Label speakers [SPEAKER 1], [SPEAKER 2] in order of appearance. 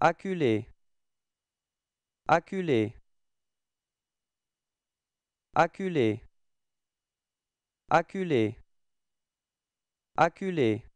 [SPEAKER 1] Aculé, acculé acculé acculé acculé